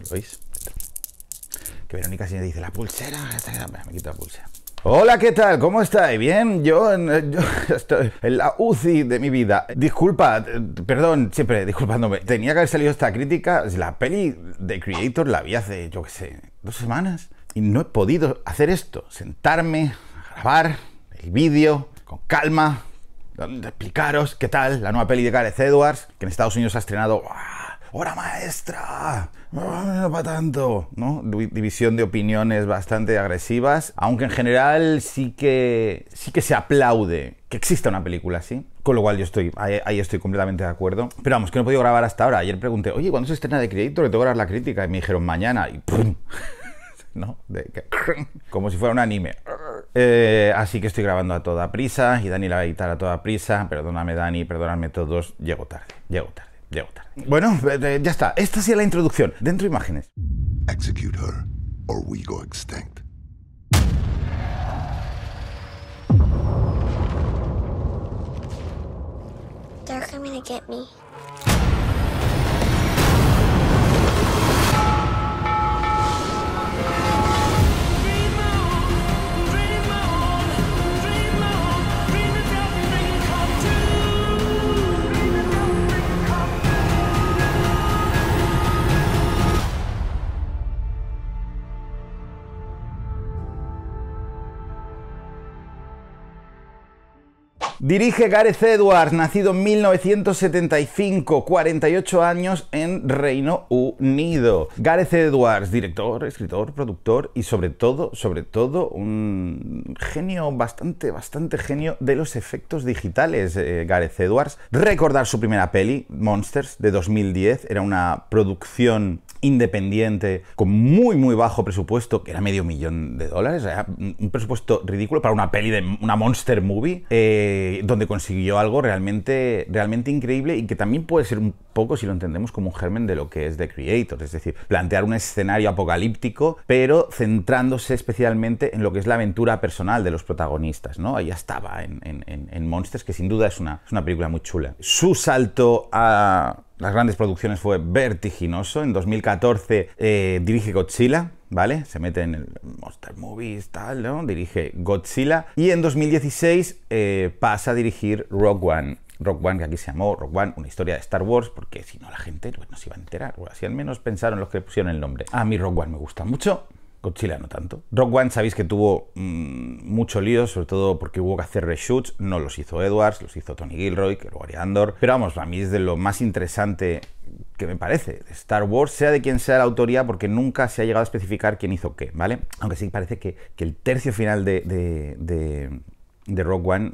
¿lo veis? Que Verónica se dice, la pulsera, me quito la pulsera. Hola, ¿qué tal? ¿Cómo estáis? ¿Bien? Yo, eh, estoy en la UCI de mi vida. Disculpa, eh, perdón, siempre disculpándome. Tenía que haber salido esta crítica. La peli de Creator la vi hace, yo qué sé, dos semanas. Y no he podido hacer esto. Sentarme, grabar el vídeo con calma, explicaros qué tal la nueva peli de Gareth Edwards, que en Estados Unidos ha estrenado ¡Hora maestra, no para tanto, ¿no? División de opiniones bastante agresivas, aunque en general sí que, sí que se aplaude que exista una película así. Con lo cual yo estoy, ahí, estoy completamente de acuerdo. Pero vamos, que no he podido grabar hasta ahora. Ayer pregunté, oye, ¿cuándo se estrena de crédito? Le tengo que dar la crítica. Y me dijeron, mañana. Y ¡pum! ¿no? como si fuera un anime. Eh, así que estoy grabando a toda prisa y Dani la va a editar a toda prisa. Perdóname, Dani, perdóname todos. Llego tarde, llego tarde. Llego tarde. Bueno, eh, eh, ya está. Esta sí es la introducción. Dentro imágenes. Execute her, or we go extinct. They're coming to get me. Dirige Gareth Edwards, nacido en 1975, 48 años en Reino Unido. Gareth Edwards, director, escritor, productor y sobre todo, sobre todo, un genio, bastante, bastante genio de los efectos digitales, eh, Gareth Edwards. Recordar su primera peli, Monsters, de 2010, era una producción independiente, con muy, muy bajo presupuesto, que era medio millón de dólares, un presupuesto ridículo para una peli de una monster movie, eh, donde consiguió algo realmente, realmente increíble y que también puede ser un poco si lo entendemos como un germen de lo que es The Creator, es decir, plantear un escenario apocalíptico, pero centrándose especialmente en lo que es la aventura personal de los protagonistas, ¿no? Ahí estaba en, en, Monsters, que sin duda es una, es una película muy chula. Su salto a las grandes producciones fue vertiginoso. En 2014 eh, dirige Godzilla, ¿vale? Se mete en el Monster Movies, tal, ¿no? Dirige Godzilla. Y en 2016 eh, pasa a dirigir Rogue One. Rock One, que aquí se llamó Rock One, una historia de Star Wars, porque si no la gente pues, no se iba a enterar. O así al menos pensaron los que pusieron el nombre. A mí Rock One me gusta mucho. Godzilla no tanto. Rock One sabéis que tuvo mm, mucho lío, sobre todo porque hubo que hacer reshoots. No los hizo Edwards, los hizo Tony Gilroy, que lo haría Andor. Pero vamos, a mí es de lo más interesante que me parece de Star Wars, sea de quien sea la autoría, porque nunca se ha llegado a especificar quién hizo qué, ¿vale? Aunque sí parece que, que el tercio final de de Rogue One,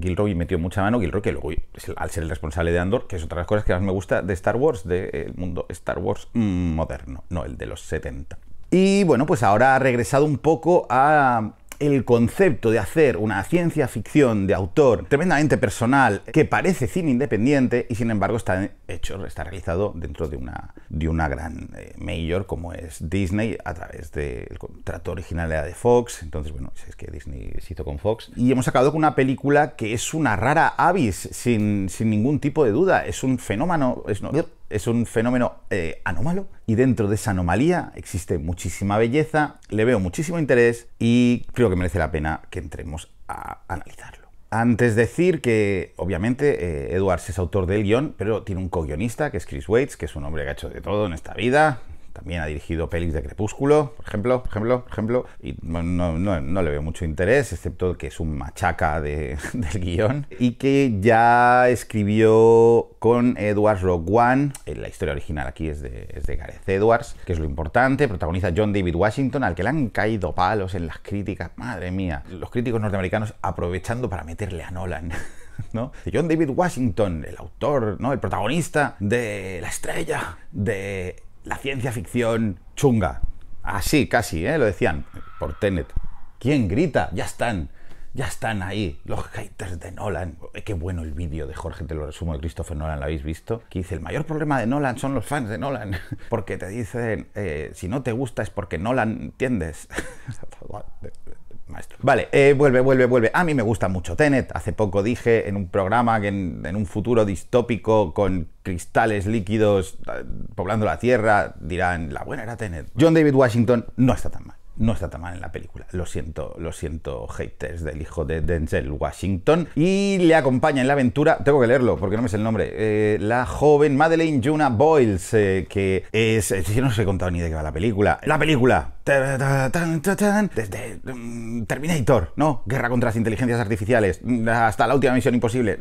Gilroy metió mucha mano, Gilroy que luego al ser el responsable de Andor, que es otra de las cosas que más me gusta de Star Wars, del mundo Star Wars moderno, no el de los 70. Y bueno, pues ahora ha regresado un poco a el concepto de hacer una ciencia ficción de autor tremendamente personal que parece cine independiente y sin embargo está hecho, está realizado dentro de una, de una gran eh, mayor como es Disney a través del contrato original era de Fox. Entonces, bueno, es que Disney se hizo con Fox. Y hemos acabado con una película que es una rara avis, sin, sin ningún tipo de duda. Es un fenómeno. Es es un fenómeno eh, anómalo y dentro de esa anomalía existe muchísima belleza, le veo muchísimo interés y creo que merece la pena que entremos a analizarlo. Antes decir que, obviamente, eh, Edwards es autor del guión, pero tiene un co-guionista, que es Chris Waits, que es un hombre que ha hecho de todo en esta vida. También ha dirigido pelis de Crepúsculo, por ejemplo, por ejemplo, por ejemplo, y no, le veo mucho interés, excepto que es un machaca del guión, y que ya escribió con Edward Rock One, eh, la historia original aquí es de, Gareth Edwards, que es lo importante, protagoniza John David Washington, al que le han caído palos en las críticas, madre mía, los críticos norteamericanos aprovechando para meterle a Nolan. ¿no? John David Washington, el autor, ¿no? el protagonista de La estrella, de la ciencia ficción chunga. Así, casi, ¿eh? lo decían por Tenet. ¿Quién grita? Ya están, ya están ahí, los haters de Nolan. Eh, qué bueno el vídeo de Jorge, te lo resumo, de Christopher Nolan, ¿lo habéis visto? Que dice, el mayor problema de Nolan son los fans de Nolan, porque te dicen, eh, si no te gusta es porque Nolan entiendes. maestro. Vale, eh, vuelve, vuelve, vuelve. A mí me gusta mucho Tenet. Hace poco dije en un programa que en, un futuro distópico con cristales líquidos eh, poblando la Tierra dirán, la buena era Tenet. John David Washington no está tan mal. No está tan mal en la película. Lo siento, lo siento, haters del hijo de Denzel Washington. Y le acompaña en la aventura, tengo que leerlo porque no me sé el nombre, eh, la joven Madeleine Juna Boyles, que es, yo no os he contado ni de qué va la película. La película, desde mm, Terminator, ¿no? Guerra contra las inteligencias artificiales, mm, hasta la última misión imposible,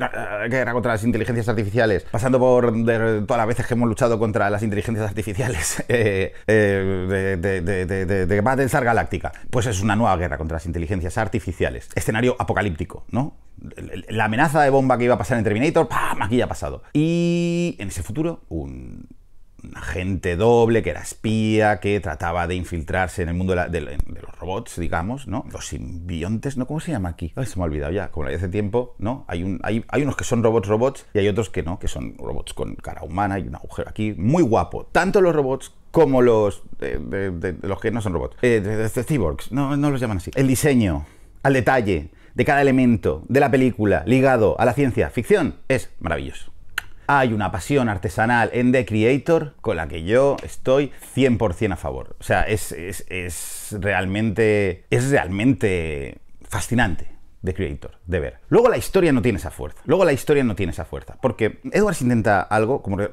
guerra contra las inteligencias artificiales, pasando por todas las veces que hemos luchado contra las inteligencias artificiales eh, eh, de, de, Galáctica. Pues es una nueva guerra contra las inteligencias artificiales. Escenario apocalíptico, ¿no? La amenaza de bomba que iba a pasar en Terminator, ¡pam! Aquí ya ha pasado. Y en ese futuro, un agente doble, que era espía, que trataba de infiltrarse en el mundo de, los robots, digamos, ¿no? Los simbiontes, ¿no? ¿Cómo se llama aquí? se me ha olvidado ya, como lo hace tiempo, ¿no? Hay, un, hay, hay unos que son robots robots y hay otros que no, que son robots con cara humana y un agujero aquí. Muy guapo. Tanto los robots como los, de, los que no son robots. Eh, de, cyborgs, no, no los llaman así. El diseño, al detalle de cada elemento de la película ligado a la ciencia ficción es maravilloso hay una pasión artesanal en The Creator con la que yo estoy 100% a favor. O sea, es, es, realmente, es realmente fascinante. The Creator, de ver. Luego la historia no tiene esa fuerza. Luego la historia no tiene esa fuerza. Porque Edwards intenta algo, como eh,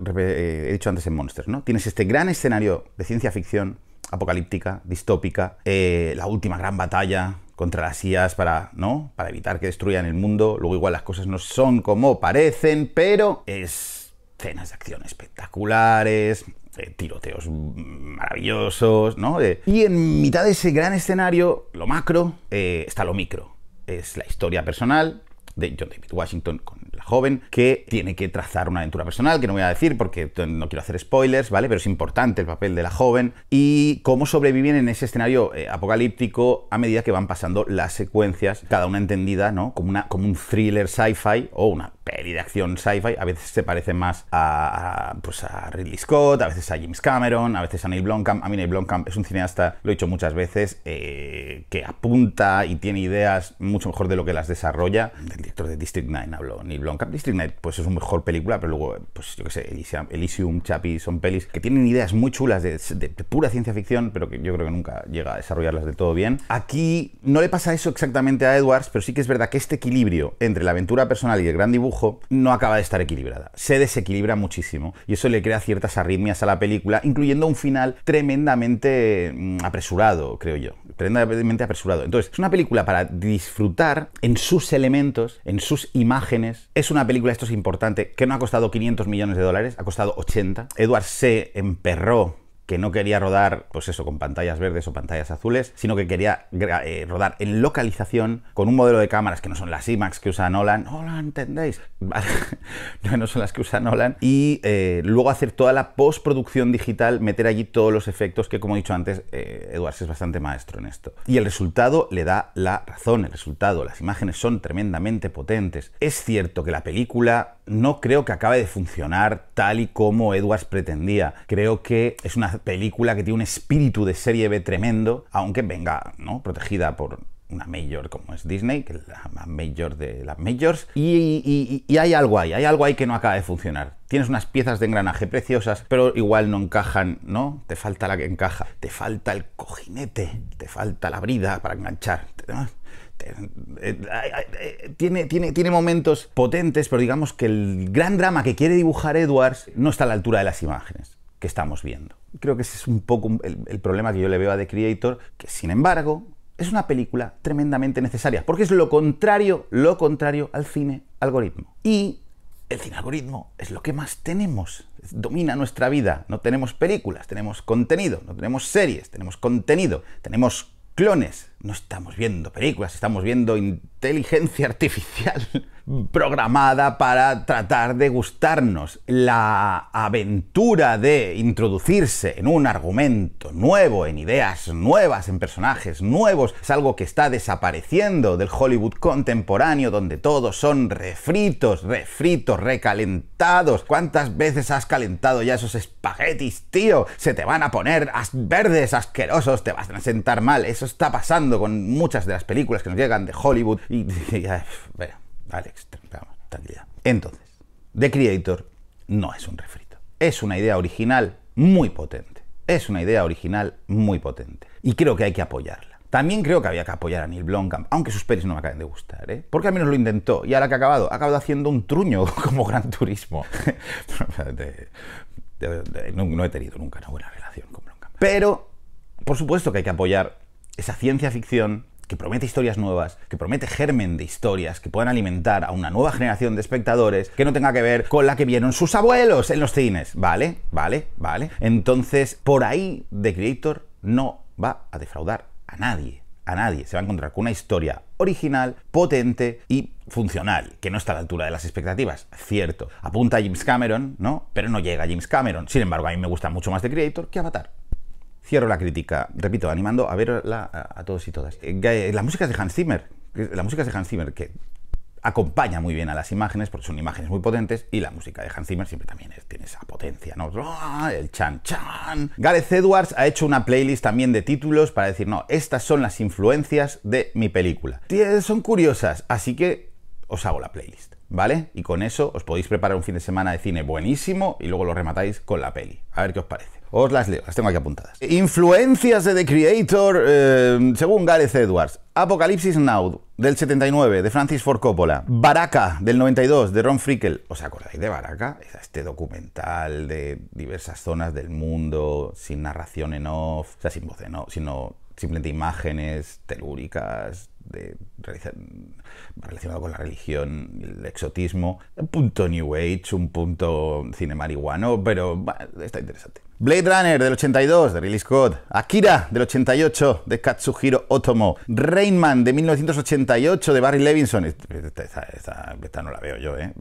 he dicho antes en Monsters, ¿no? Tienes este gran escenario de ciencia ficción apocalíptica, distópica, eh, la última gran batalla, contra las IAS para, ¿no? para evitar que destruyan el mundo. Luego igual las cosas no son como parecen, pero es escenas de acción espectaculares, tiroteos maravillosos, ¿no? Eh, y en mitad de ese gran escenario, lo macro, eh, está lo micro. Es la historia personal de John David Washington joven que tiene que trazar una aventura personal, que no voy a decir porque no quiero hacer spoilers, ¿vale? Pero es importante el papel de la joven y cómo sobreviven en ese escenario eh, apocalíptico a medida que van pasando las secuencias, cada una entendida, ¿no? Como, una, como un thriller sci-fi o una peli de acción sci-fi, a veces se parece más a, pues a Ridley Scott, a veces a James Cameron, a veces a Neil Blomkamp. A mí Neil Blomkamp es un cineasta, lo he dicho muchas veces, eh, que apunta y tiene ideas mucho mejor de lo que las desarrolla. El director de District 9 habló, Neil Blomkamp Captain District Night, pues es una mejor película, pero luego, pues yo qué sé, Elysium, Chappie, son pelis que tienen ideas muy chulas de, pura ciencia ficción, pero que yo creo que nunca llega a desarrollarlas del todo bien. Aquí no le pasa eso exactamente a Edwards, pero sí que es verdad que este equilibrio entre la aventura personal y el gran dibujo no acaba de estar equilibrada. Se desequilibra muchísimo y eso le crea ciertas arritmias a la película, incluyendo un final tremendamente mm, apresurado, creo yo. Tremendamente apresurado. Entonces, es una película para disfrutar en sus elementos, en sus imágenes es una película, esto es importante, que no ha costado 500 millones de dólares, ha costado 80. Edward se emperró que no quería rodar, pues eso, con pantallas verdes o pantallas azules, sino que quería eh, rodar en localización con un modelo de cámaras que no son las IMAX que usa Nolan, Nolan, ¿entendéis? no son las que usa Nolan, y eh, luego hacer toda la postproducción digital, meter allí todos los efectos que, como he dicho antes, eh, es bastante maestro en esto. Y el resultado le da la razón, el resultado, las imágenes son tremendamente potentes. Es cierto que la película no creo que acabe de funcionar tal y como Edwards pretendía. Creo que es una película que tiene un espíritu de serie B tremendo, aunque venga, ¿no? Protegida por una major como es Disney, que es la major de las majors, y, hay algo ahí, hay algo ahí que no acaba de funcionar. Tienes unas piezas de engranaje preciosas, pero igual no encajan, ¿no? Te falta la que encaja, te falta el cojinete, te falta la brida para enganchar. Eh, eh, eh, tiene, tiene, tiene momentos potentes, pero digamos que el gran drama que quiere dibujar Edwards no está a la altura de las imágenes que estamos viendo. Creo que ese es un poco el, problema que yo le veo a de Creator, que sin embargo es una película tremendamente necesaria, porque es lo contrario, lo contrario al cine algoritmo. Y el cine algoritmo es lo que más tenemos, domina nuestra vida. No tenemos películas, tenemos contenido, no tenemos series, tenemos contenido, tenemos clones, no estamos viendo películas, estamos viendo inteligencia artificial programada para tratar de gustarnos. La aventura de introducirse en un argumento nuevo, en ideas nuevas, en personajes nuevos, es algo que está desapareciendo del Hollywood contemporáneo donde todos son refritos, refritos, recalentados. ¿Cuántas veces has calentado ya esos espaguetis, tío? Se te van a poner as verdes, asquerosos, te vas a sentar mal. Eso está pasando con muchas de las películas que nos llegan de Hollywood. Y, ya, bueno, Alex, vamos, tranquilidad. Entonces, The Creator no es un refrito. Es una idea original muy potente. Es una idea original muy potente. Y creo que hay que apoyarla. También creo que había que apoyar a Neil Blomkamp, aunque sus pelis no me acaben de gustar, ¿eh? Porque al menos lo intentó. Y ahora que ha acabado, ha acabado haciendo un truño como Gran Turismo. no, no he tenido nunca una buena relación con Blomkamp. Pero, por supuesto que hay que apoyar esa ciencia ficción que promete historias nuevas, que promete germen de historias que puedan alimentar a una nueva generación de espectadores que no tenga que ver con la que vieron sus abuelos en los cines. Vale, vale, vale. Entonces, por ahí The Creator no va a defraudar a nadie. A nadie. Se va a encontrar con una historia original, potente y funcional, que no está a la altura de las expectativas, cierto. Apunta a James Cameron, ¿no? Pero no llega a James Cameron. Sin embargo, a mí me gusta mucho más The Creator que Avatar. Cierro la crítica, repito, animando a verla a, todos y todas. Eh, la música de Hans Zimmer, la música de Hans Zimmer, que acompaña muy bien a las imágenes, porque son imágenes muy potentes, y la música de Hans Zimmer siempre también tiene esa potencia, ¿no? Ah, el chan chan. Gareth Edwards ha hecho una playlist también de títulos para decir, no, estas son las influencias de mi película. Son curiosas, así que os hago la playlist, ¿vale? Y con eso os podéis preparar un fin de semana de cine buenísimo y luego lo rematáis con la peli. A ver qué os parece. Os las leo, las tengo aquí apuntadas. Influencias de The Creator, eh, según Gareth Edwards. Apocalipsis Now, del 79, de Francis Ford Coppola. Baraka, del 92, de Ron Frickel. ¿Os acordáis de Baraka? este documental de diversas zonas del mundo, sin narración en off, o sea, sin voz en off, sino simplemente imágenes telúricas de, relacionado con la religión, el exotismo. Un punto New Age, un punto cine marihuano, pero está interesante. Blade Runner del 82 de Ridley Scott, Akira del 88 de Katsuhiro Otomo, Rainman de 1988 de Barry Levinson. Esta, no la veo yo, ¿eh?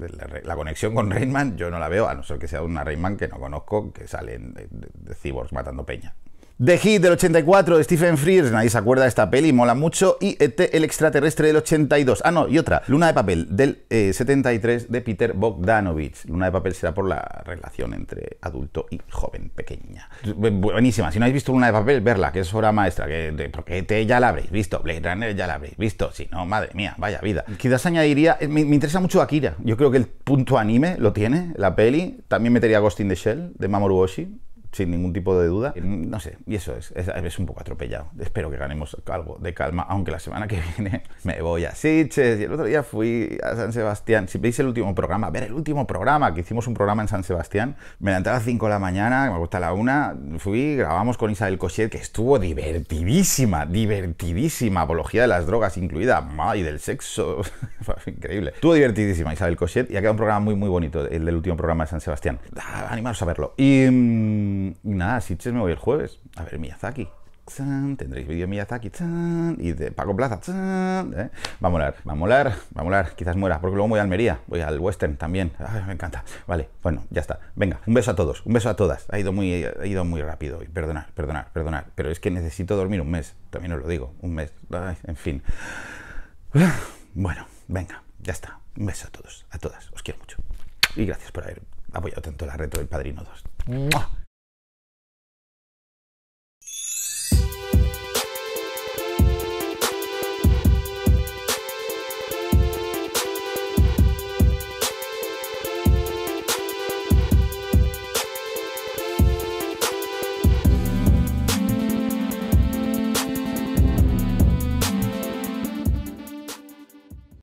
La, conexión con Rainman yo no la veo, a no ser que sea una Rainman que no conozco, que sale de, de cyborgs matando peña. The Heat del 84 de Stephen Frears, nadie se acuerda de esta peli, mola mucho. Y ET, el extraterrestre del 82. Ah, no, y otra, Luna de Papel del 73 eh, de Peter Bogdanovich. Luna de Papel será por la relación entre adulto y joven, pequeña. Buenísima, si no habéis visto Luna de Papel, verla, que es obra maestra, que, porque e ya la habréis visto, Blade Runner ya la habréis visto, si no, madre mía, vaya vida. Quizás añadiría, eh, me, interesa mucho Akira, yo creo que el punto anime lo tiene, la peli. También metería Ghost in the Shell de Mamoru Oshii sin ningún tipo de duda. No sé, y eso es, es, un poco atropellado. Espero que ganemos algo de calma, aunque la semana que viene me voy a Siches Y el otro día fui a San Sebastián. Si veis el último programa, ver el último programa, que hicimos un programa en San Sebastián, me levanté a las 5 de la mañana, me gusta la una, fui, grabamos con Isabel Cochet, que estuvo divertidísima, divertidísima, apología de las drogas incluida, y del sexo, increíble. Estuvo divertidísima Isabel Cochet y ha quedado un programa muy, muy bonito, el del último programa de San Sebastián. Ah, animaros a verlo. Y... Mm, nada, si me voy el jueves a ver Miyazaki. tendréis vídeo Miyazaki y de Paco Plaza. ¿eh? Va a molar, va a molar, va a molar, quizás muera, porque luego voy a Almería, voy al Western también. me encanta. Vale, bueno, ya está. Venga, un beso a todos, un beso a todas. Ha ido muy, ha ido muy rápido hoy. Perdonad, perdonad, perdonad. Pero es que necesito dormir un mes, también os lo digo, un mes. en fin. Bueno, venga, ya está. Un beso a todos, a todas. Os quiero mucho. Y gracias por haber apoyado tanto la reto del Padrino 2.